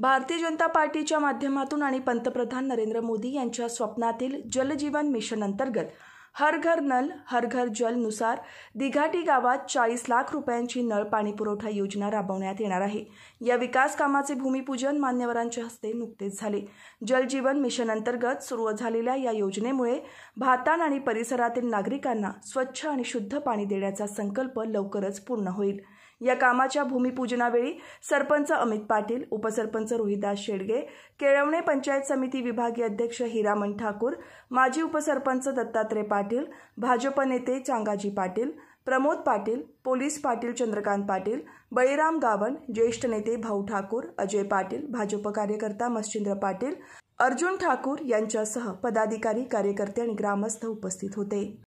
भारतीय जनता पार्टीच्या माध्यमातून आणि पंतप्रधान नरेंद्र मोदी यांच्या स्वप्नातील जलजीवन मिशन अंतर्गत हर घर नल हर घर जलनुसार दिघाटी गावात चाळीस लाख रुपयांची नळ पाणी पुरवठा योजना राबवण्यात येणार आहे या विकास कामाचे भूमिपूजन मान्यवरांच्या हस्ते नुकतेच झाले जलजीवन मिशन अंतर्गत सुरू झालेल्या या योजनेमुळे भातान आणि परिसरातील नागरिकांना स्वच्छ आणि शुद्ध पाणी देण्याचा संकल्प लवकरच पूर्ण होईल या कामाच्या भूमिपूजनावेळी सरपंच अमित पाटील उपसरपंच रोहिदास शेडगे केळवणे पंचायत समिती विभागीय अध्यक्ष हिरामन ठाकूर माजी उपसरपंच दत्तात्रय पाटील भाजप नेते चांगाजी पाटील प्रमोद पाटील पोलीस पाटील चंद्रकांत पाटील बळीराम गावन ज्येष्ठ नेते भाऊ ठाकूर अजय पाटील भाजप कार्यकर्ता मश्चिंद्र पाटील अर्जुन ठाकूर यांच्यासह पदाधिकारी कार्यकर्ते आणि ग्रामस्थ उपस्थित होते